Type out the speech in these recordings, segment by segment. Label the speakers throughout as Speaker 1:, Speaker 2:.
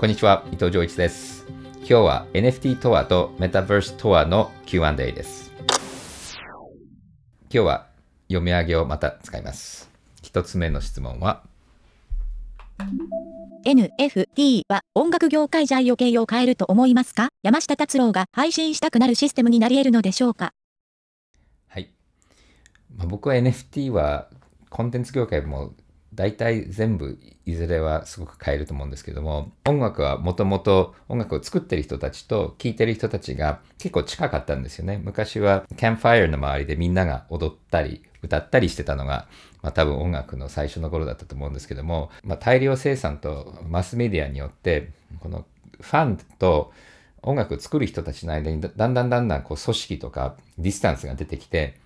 Speaker 1: こんにちは、伊藤浄一です。今日は NFT とはとメタ t ースとはの Q&A です。今日は読み上げをまた使います。一つ目の質問は、
Speaker 2: NFT は音楽業界じゃ予形を変えると思いますか山下達郎が配信したくなるシステムになり得るのでしょうか
Speaker 1: はい。まあ、僕は NFT はコンテンツ業界も大体全部いずれはすごく変えると思うんですけども音楽はもともと音楽を作ってる人たちと聴いてる人たちが結構近かったんですよね昔はキャンファイアの周りでみんなが踊ったり歌ったりしてたのが、まあ、多分音楽の最初の頃だったと思うんですけども、まあ、大量生産とマスメディアによってこのファンと音楽を作る人たちの間にだんだんだんだんこう組織とかディスタンスが出てきて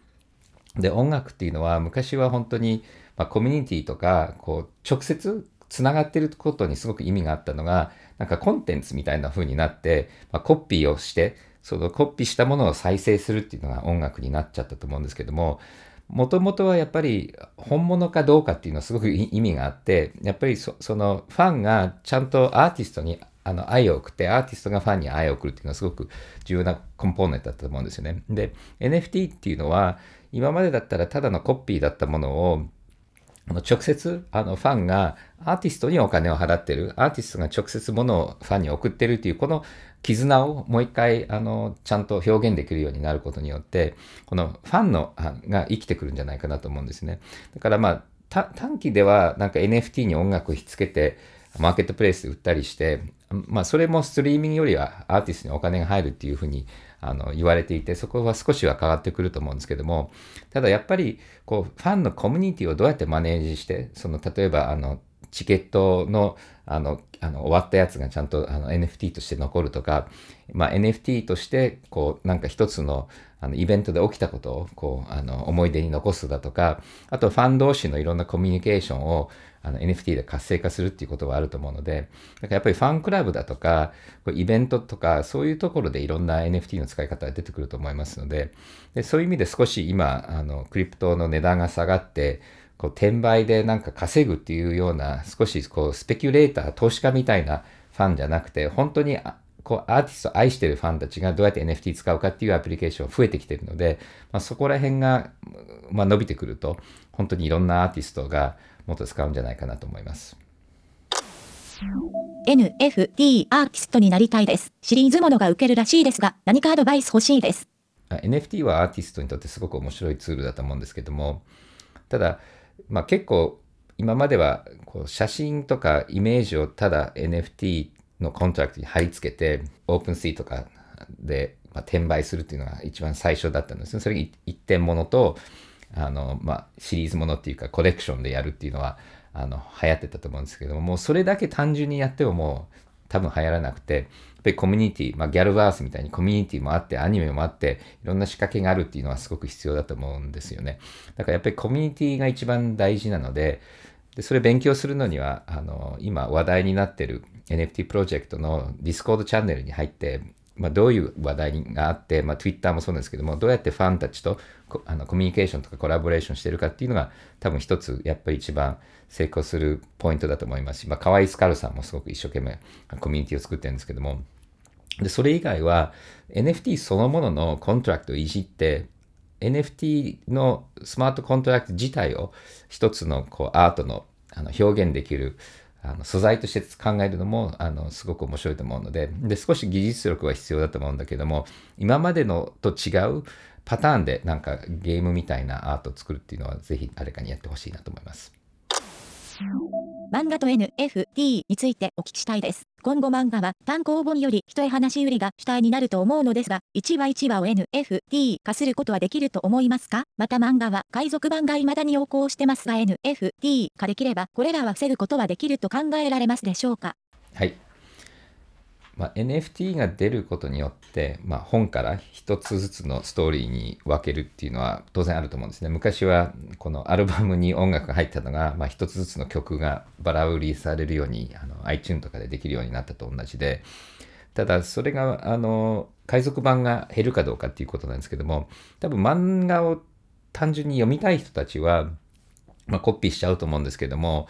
Speaker 1: で音楽っていうのは昔は本当にまあ、コミュニティとか、こう、直接つながってることにすごく意味があったのが、なんかコンテンツみたいな風になって、まあ、コピーをして、そのコピーしたものを再生するっていうのが音楽になっちゃったと思うんですけども、もともとはやっぱり本物かどうかっていうのはすごく意味があって、やっぱりそのファンがちゃんとアーティストにあの愛を送ってアーティストがファンに愛を送るっていうのはすごく重要なコンポーネントだったと思うんですよね。で NFT っていうのは今までだったらただのコピーだったものを直接あのファンがアーティストにお金を払ってるアーティストが直接物をファンに送ってるっていうこの絆をもう一回あのちゃんと表現できるようになることによってこのファンのが生きてくるんじゃないかなと思うんですねだからまあ短期ではなんか NFT に音楽を引っつけてマーケットプレイスで売ったりしてまあ、それもストリーミングよりはアーティストにお金が入るっていうふうにあの言われていて、そこは少しは変わってくると思うんですけども、ただやっぱり、こう、ファンのコミュニティをどうやってマネージして、その、例えば、あの、チケットのあのあの終わったやつがちゃんとあの NFT として残るとか、まあ、NFT としてこうなんか一つのあのイベントで起きたことをこうあの思い出に残すだとかあとファン同士のいろんなコミュニケーションをあの NFT で活性化するっていうことはあると思うのでだからやっぱりファンクラブだとかこうイベントとかそういうところでいろんな NFT の使い方が出てくると思いますのででそういう意味で少し今あのクリプトの値段が下がってこう転売でなんか稼ぐっていうような少しこうスペキュレーター投資家みたいなファンじゃなくて本当にこうアーティストを愛してるファンたちがどうやって NFT 使うかっていうアプリケーション増えてきてるので、まあ、そこら辺が、まあ、伸びてくると本当にいろんなアーティストがもっと使うんじゃないかなと思います。
Speaker 2: NFT アーティストになりたいです。シリーズものが受けるらしいですが、何かアドバイス欲しいです。
Speaker 1: NFT はアーティストにとってすごく面白いツールだと思うんですけども、ただ、まあ、結構今まではこう写真とかイメージをただ NFT のコントラクトに貼り付けてオープンスーとかで、まあ、転売するっていうのが一番最初だったんですね。それ一点ものとあの、まあ、シリーズものっていうかコレクションでやるっていうのはあの流行ってたと思うんですけどももうそれだけ単純にやってももう多分流行らなくて、やっぱりコミュニティ、まあ、ギャルバースみたいにコミュニティもあって、アニメもあって、いろんな仕掛けがあるっていうのはすごく必要だと思うんですよね。だからやっぱりコミュニティが一番大事なので、でそれ勉強するのには、あの、今話題になってる NFT プロジェクトの Discord チャンネルに入って、まあ、どういう話題があって、まあ、Twitter もそうなんですけども、どうやってファンたちとあのコミュニケーションとかコラボレーションしてるかっていうのが、多分一つ、やっぱり一番成功するポイントだと思いますし、まあ、河合スカルさんもすごく一生懸命コミュニティを作ってるんですけども、でそれ以外は NFT そのもののコントラクトをいじって NFT のスマートコントラクト自体を一つのこうアートのあの表現できるあの素材として考えるのもあのすごく面白いと思うのでで少し技術力は必要だと思うんだけども今までのと違うパターンでなんかゲームみたいなアートを作るっていうのは是非誰かにやってほしいなと思います。
Speaker 2: 漫画と NFT についてお聞きしたいです。今後漫画は単行本より一重話し売りが主体になると思うのですが、1話1話を NFT 化することはできると思いますかまた漫画は海賊版が未だに横行してますが NFT 化できればこれらは防ぐことはできると考えられますでしょうか
Speaker 1: はい。まあ、NFT が出ることによって、まあ、本から一つずつのストーリーに分けるっていうのは当然あると思うんですね。昔はこのアルバムに音楽が入ったのが、まあ、一つずつの曲がバラ売りされるようにあの iTune s とかでできるようになったと同じでただそれがあの海賊版が減るかどうかっていうことなんですけども多分漫画を単純に読みたい人たちは、まあ、コピーしちゃうと思うんですけども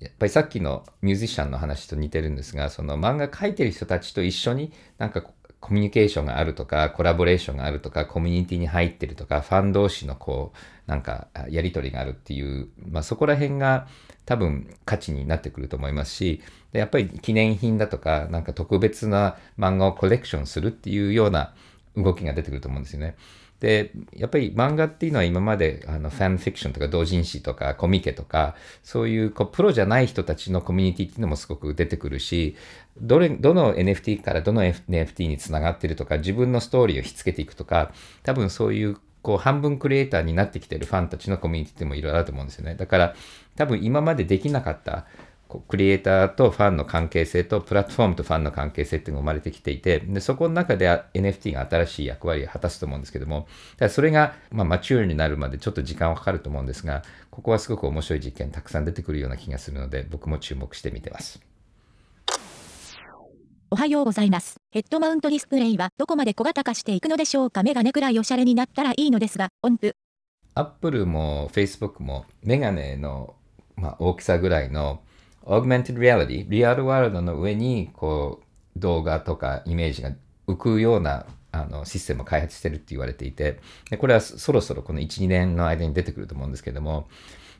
Speaker 1: やっぱりさっきのミュージシャンの話と似てるんですがその漫画描いてる人たちと一緒になんかコミュニケーションがあるとかコラボレーションがあるとかコミュニティに入ってるとかファン同士のこうなんかやり取りがあるっていう、まあ、そこら辺が多分価値になってくると思いますしでやっぱり記念品だとかなんか特別な漫画をコレクションするっていうような動きが出てくると思うんですよね。で、やっぱり漫画っていうのは今まであのファンフィクションとか同人誌とかコミケとか、そういうこうプロじゃない人たちのコミュニティっていうのもすごく出てくるし、どれ、どの NFT からどの NFT につながってるとか、自分のストーリーをひっつけていくとか、多分そういうこう半分クリエイターになってきてるファンたちのコミュニティってもいろいろあると思うんですよね。だから多分今までできなかったクリエイターとファンの関係性とプラットフォームとファンの関係性っていうのが生まれてきていてでそこの中で NFT が新しい役割を果たすと思うんですけどもだそれが、まあ、マチュールになるまでちょっと時間はかかると思うんですがここはすごく面白い実験たくさん出てくるような気がするので僕も注目してみてます。
Speaker 2: おはようございます。ヘッドマウントディスプレイはどこまで小型化していくのでしょうかメガネくらいおしゃれになったらいいのですが、音符。
Speaker 1: a p p l もフェイスブックもメガネの、まあ、大きさぐらいの Augmented Reality、リアルワールドの上に、こう、動画とかイメージが浮くようなあのシステムを開発してるって言われていて、でこれはそろそろこの1、2年の間に出てくると思うんですけども、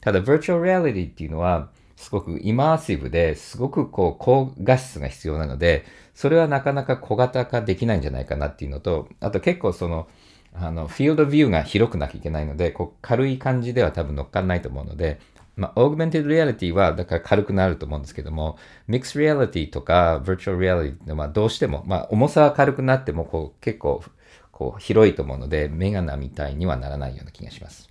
Speaker 1: ただ Virtual Reality っていうのは、すごくイマーシブですごくこう高画質が必要なので、それはなかなか小型化できないんじゃないかなっていうのと、あと結構その、あの、フィールドビューが広くなきゃいけないので、こう軽い感じでは多分乗っかんないと思うので、まあ、オーグメンテッドリアリティは、だから軽くなると思うんですけども、ミックスリアリティとか、バーチャルリアリティの、は、どうしても、まあ、重さは軽くなっても、こう、結構、こう、広いと思うので、メガナみたいにはならないような気がします。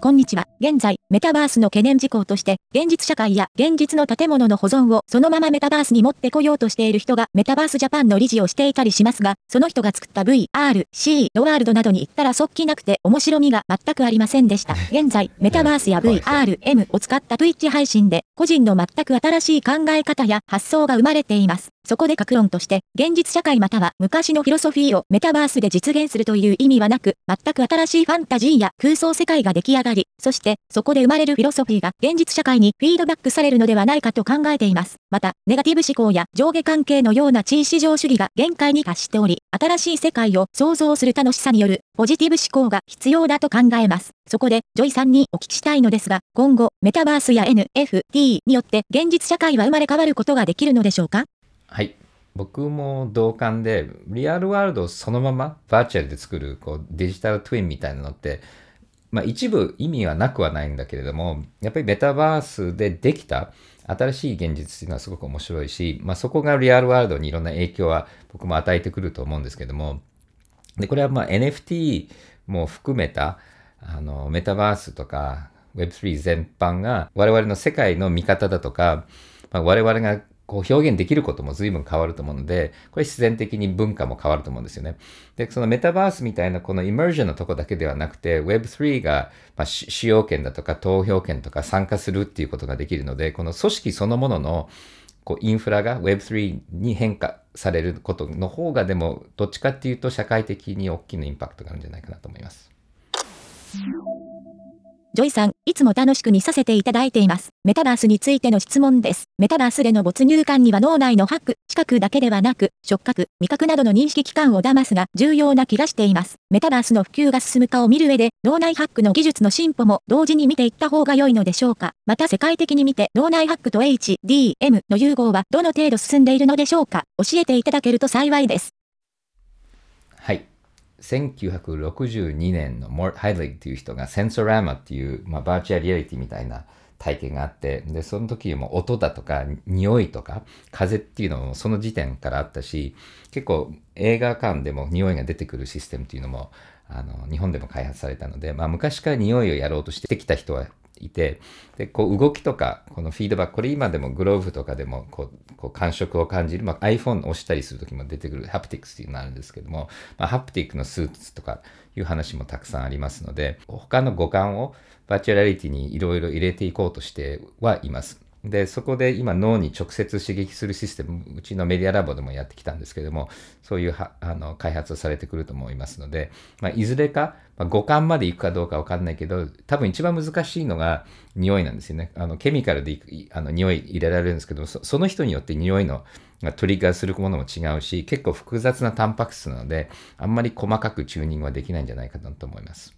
Speaker 2: こんにちは。現在、メタバースの懸念事項として、現実社会や現実の建物の保存をそのままメタバースに持ってこようとしている人がメタバースジャパンの理事をしていたりしますが、その人が作った VR、C のワールドなどに行ったら即帰なくて面白みが全くありませんでした。現在、メタバースや VR、M を使った Twitch 配信で、個人の全く新しい考え方や発想が生まれています。そこで格論として、現実社会または昔のフィロソフィーをメタバースで実現するという意味はなく、全く新しいファンタジーや空想世界が出来上がり、そしてそこで生まれるフィロソフィーが現実社会にフィードバックされるのではないかと考えています。また、ネガティブ思考や上下関係のような地位至上主義が限界に達しており、新しい世界を創造する楽しさによるポジティブ思考が必要だと考えます。そこで、ジョイさんにお聞きしたいのですが、今後、メタバースや NFT によって現実社会は生まれ変わることができるのでしょうか
Speaker 1: はい僕も同感でリアルワールドをそのままバーチャルで作るこうデジタルトゥインみたいなのってまあ、一部意味はなくはないんだけれどもやっぱりメタバースでできた新しい現実っていうのはすごく面白いし、まあ、そこがリアルワールドにいろんな影響は僕も与えてくると思うんですけどもでこれはま NFT も含めたあのメタバースとか Web3 全般が我々の世界の見方だとか、まあ、我々がこう表現できることも随分変わると思うので、これ必然的に文化も変わると思うんですよね。で、そのメタバースみたいなこのイマージョンのとこだけではなくて、Web3 が、まあ、使用権だとか投票権とか参加するっていうことができるので、この組織そのもののこうインフラが Web3 に変化されることの方がでもどっちかっていうと社会的に大きなインパクトがあるんじゃないかなと思います。
Speaker 2: ジョイさん、いつも楽しく見させていただいています。メタバースについての質問です。メタバースでの没入感には脳内のハック、視覚だけではなく、触覚、味覚などの認識機関を騙すが重要な気がしています。メタバースの普及が進むかを見る上で、脳内ハックの技術の進歩も同時に見ていった方が良いのでしょうか。また世界的に見て、脳内ハックと HDM の融合はどの程度進んでいるのでしょうか。教えていただけると幸いです。
Speaker 1: 1962年のモーハイリイっていう人がセンソラーマっていう、まあ、バーチャルリアリティみたいな体験があってでその時も音だとか匂いとか風っていうのもその時点からあったし結構映画館でも匂いが出てくるシステムっていうのもあの日本でも開発されたので、まあ、昔から匂いをやろうとしてきた人はいてでこう動きとかこのフィードバックこれ今でもグローブとかでもこうこう感触を感じる、まあ、iPhone を押したりする時も出てくるハプティクスっていうのがあるんですけども、まあ、ハプティックのスーツとかいう話もたくさんありますので他の五感をバーチャルリティにいろいろ入れていこうとしてはいます。で、そこで今脳に直接刺激するシステム、うちのメディアラボでもやってきたんですけども、そういうはあの開発をされてくると思いますので、まあ、いずれか、まあ、五感までいくかどうかわかんないけど、多分一番難しいのが匂いなんですよね。あの、ケミカルであの匂い入れられるんですけどそ、その人によって匂いのトリガーするものも違うし、結構複雑なタンパク質なので、あんまり細かくチューニングはできないんじゃないかなと思います。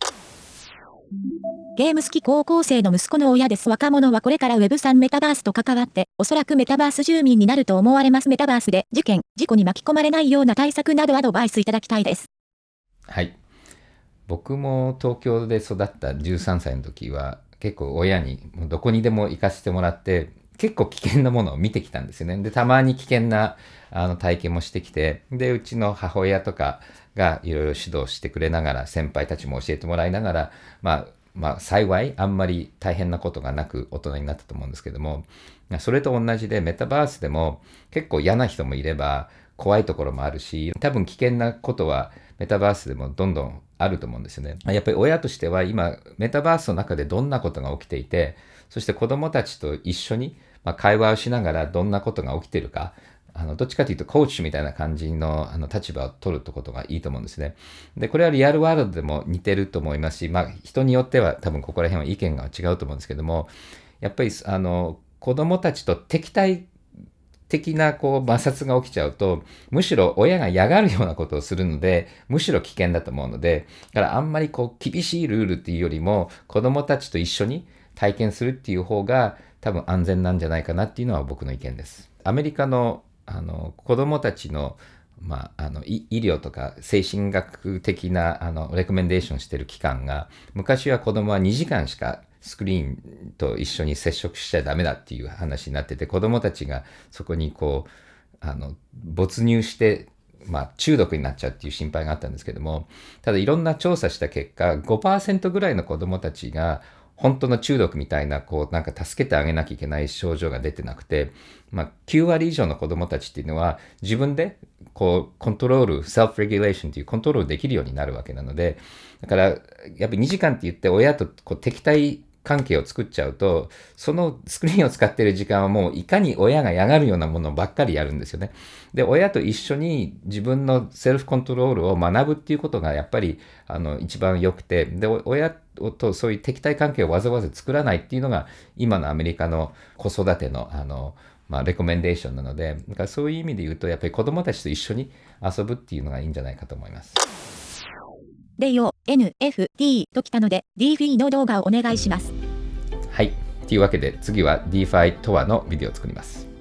Speaker 2: ゲーム好き高校生の息子の親です。若者はこれから Web3 メタバースと関わって、おそらくメタバース住民になると思われます。メタバースで事件、事故に巻き込まれないような対策などアドバイスいただきたいです。
Speaker 1: はい。僕も東京で育った13歳の時は、結構親にどこにでも行かせてもらって、結構危険なものを見てきたんですよね。で、たまに危険なあの体験もしてきて、で、うちの母親とか、がいろいろ指導してくれながら、先輩たちも教えてもらいながら、まあ、まあ、幸いあんまり大変なことがなく大人になったと思うんですけども、それと同じでメタバースでも結構嫌な人もいれば怖いところもあるし、多分危険なことはメタバースでもどんどんあると思うんですよね。やっぱり親としては今メタバースの中でどんなことが起きていて、そして子どもたちと一緒に会話をしながらどんなことが起きているか、あの、どっちかというとコーチみたいな感じのあの立場を取るってことがいいと思うんですね。で、これはリアルワールドでも似てると思いますし、まあ、人によっては多分ここら辺は意見が違うと思うんですけども、やっぱり、あの、子供たちと敵対的なこう摩擦が起きちゃうと、むしろ親が嫌がるようなことをするので、むしろ危険だと思うので、だからあんまりこう厳しいルールっていうよりも、子供たちと一緒に体験するっていう方が多分安全なんじゃないかなっていうのは僕の意見です。アメリカのあの子どもたちの,、まあ、あの医療とか精神学的なあのレコメンデーションしてる期間が昔は子どもは2時間しかスクリーンと一緒に接触しちゃダメだっていう話になってて子どもたちがそこにこうあの没入してまあ、中毒になっちゃうっていう心配があったんですけどもただいろんな調査した結果5%ぐらいの子どもたちが本当の中毒みたいな、こう、なんか助けてあげなきゃいけない症状が出てなくて、まあ、9割以上の子供たちっていうのは、自分で、こう、コントロール、セルフレギュレーションっていうコントロールできるようになるわけなので、だから、やっぱり2時間って言って、親とこう敵対関係を作っちゃうと、そのスクリーンを使っている時間はもういかに親が嫌がるようなものばっかりやるんですよね。で、親と一緒に自分のセルフコントロールを学ぶっていうことがやっぱりあの一番良くて、で、親とそういう敵対関係をわざわざ作らないっていうのが今のアメリカの子育てのあの、まあ、レコメンデーションなので、だからそういう意味で言うとやっぱり子供たちと一緒に遊ぶっていうのがいいんじゃないかと思います。
Speaker 2: 例を NFT ときたので DV の動画をお願いします。
Speaker 1: というわけで次は DeFi とはのビデオを作ります。